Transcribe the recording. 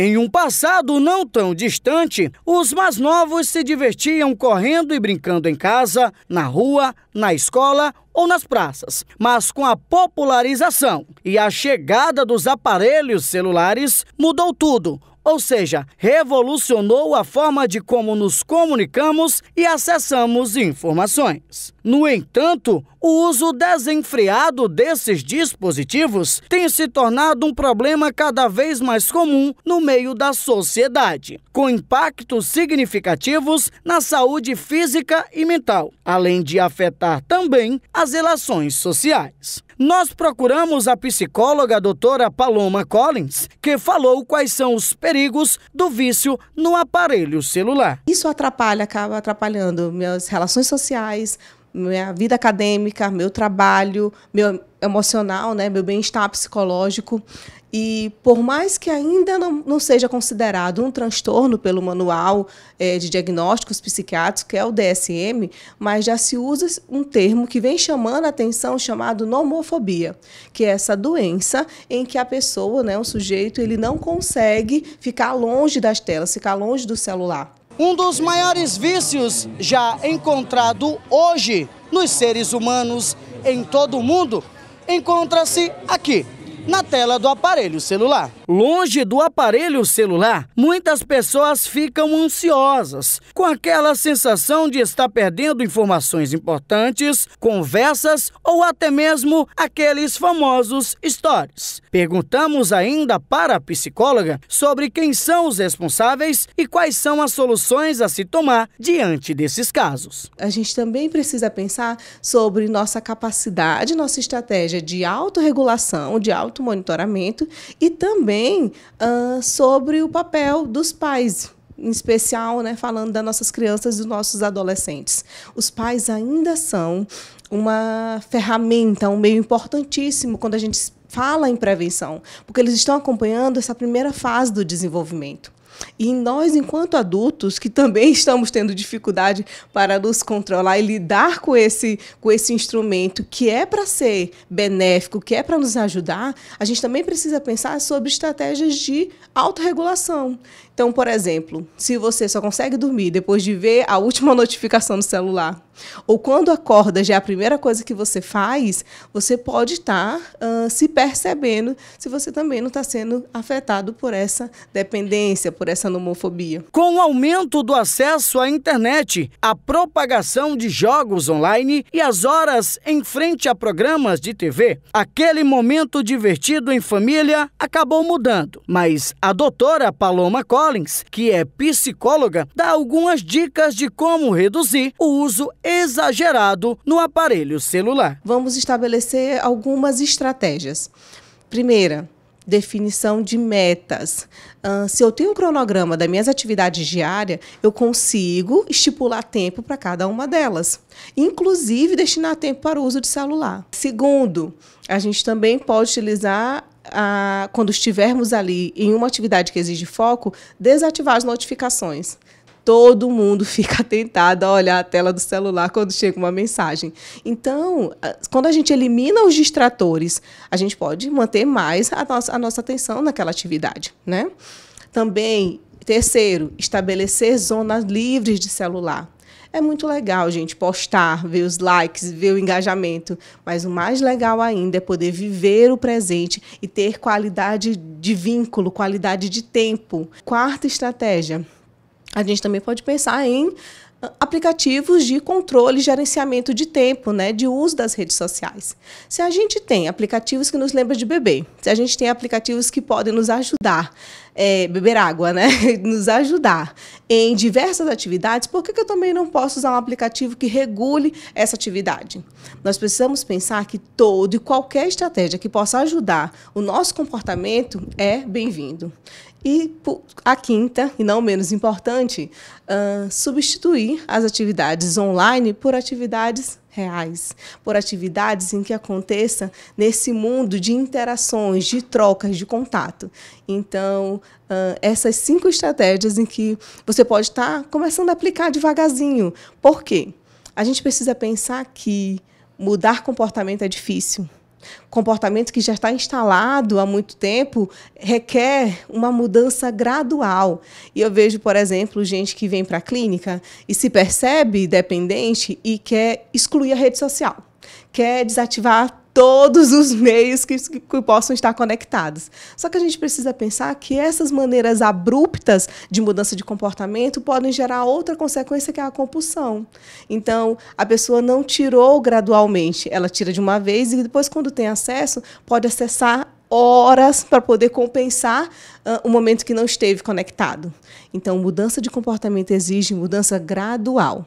Em um passado não tão distante, os mais novos se divertiam correndo e brincando em casa, na rua, na escola ou nas praças. Mas com a popularização e a chegada dos aparelhos celulares, mudou tudo ou seja, revolucionou a forma de como nos comunicamos e acessamos informações. No entanto, o uso desenfreado desses dispositivos tem se tornado um problema cada vez mais comum no meio da sociedade, com impactos significativos na saúde física e mental, além de afetar também as relações sociais. Nós procuramos a psicóloga a doutora Paloma Collins, que falou quais são os perigos do vício no aparelho celular. Isso atrapalha, acaba atrapalhando minhas relações sociais, minha vida acadêmica, meu trabalho, meu emocional, né, meu bem-estar psicológico. E por mais que ainda não, não seja considerado um transtorno pelo manual é, de diagnósticos psiquiátricos, que é o DSM, mas já se usa um termo que vem chamando a atenção, chamado nomofobia, que é essa doença em que a pessoa, né, o sujeito, ele não consegue ficar longe das telas, ficar longe do celular. Um dos maiores vícios já encontrado hoje nos seres humanos em todo o mundo encontra-se aqui na tela do aparelho celular. Longe do aparelho celular, muitas pessoas ficam ansiosas, com aquela sensação de estar perdendo informações importantes, conversas ou até mesmo aqueles famosos stories. Perguntamos ainda para a psicóloga sobre quem são os responsáveis e quais são as soluções a se tomar diante desses casos. A gente também precisa pensar sobre nossa capacidade, nossa estratégia de autorregulação, de auto monitoramento e também uh, sobre o papel dos pais em especial, né, falando das nossas crianças e dos nossos adolescentes. Os pais ainda são uma ferramenta, um meio importantíssimo quando a gente fala em prevenção, porque eles estão acompanhando essa primeira fase do desenvolvimento. E nós, enquanto adultos, que também estamos tendo dificuldade para nos controlar e lidar com esse, com esse instrumento que é para ser benéfico, que é para nos ajudar, a gente também precisa pensar sobre estratégias de autorregulação. Então, por exemplo, se você só consegue dormir depois de ver a última notificação no celular, ou quando acorda já é a primeira coisa que você faz, você pode estar tá, uh, se percebendo se você também não está sendo afetado por essa dependência, por essa nomofobia. Com o aumento do acesso à internet, a propagação de jogos online e as horas em frente a programas de TV, aquele momento divertido em família acabou mudando. Mas a doutora Paloma Collins, que é psicóloga, dá algumas dicas de como reduzir o uso exagerado no aparelho celular. Vamos estabelecer algumas estratégias. Primeira, definição de metas. Uh, se eu tenho um cronograma das minhas atividades diárias, eu consigo estipular tempo para cada uma delas, inclusive destinar tempo para o uso de celular. Segundo, a gente também pode utilizar a, quando estivermos ali em uma atividade que exige foco, desativar as notificações todo mundo fica tentado a olhar a tela do celular quando chega uma mensagem. Então, quando a gente elimina os distratores, a gente pode manter mais a nossa, a nossa atenção naquela atividade, né? Também, terceiro, estabelecer zonas livres de celular. É muito legal, gente, postar, ver os likes, ver o engajamento, mas o mais legal ainda é poder viver o presente e ter qualidade de vínculo, qualidade de tempo. Quarta estratégia, a gente também pode pensar em ah, aplicativos de controle e gerenciamento de tempo, né, de uso das redes sociais. Se a gente tem aplicativos que nos lembram de bebê, se a gente tem aplicativos que podem nos ajudar é, beber água, né? Nos ajudar em diversas atividades, por que, que eu também não posso usar um aplicativo que regule essa atividade? Nós precisamos pensar que todo e qualquer estratégia que possa ajudar o nosso comportamento é bem-vindo. E a quinta, e não menos importante, uh, substituir as atividades online por atividades reais por atividades em que aconteça nesse mundo de interações, de trocas, de contato. Então, ah, essas cinco estratégias em que você pode estar tá começando a aplicar devagarzinho. Por quê? A gente precisa pensar que mudar comportamento é difícil Comportamento que já está instalado há muito tempo requer uma mudança gradual. E eu vejo, por exemplo, gente que vem para a clínica e se percebe dependente e quer excluir a rede social quer desativar todos os meios que, que, possam estar conectados. Só que a gente precisa pensar que essas maneiras abruptas de mudança de comportamento podem gerar outra consequência que é a compulsão. Então, a pessoa não tirou gradualmente, ela tira de uma vez e depois, quando tem acesso, pode acessar horas para poder compensar uh, o momento que não esteve conectado. Então, mudança de comportamento exige mudança gradual.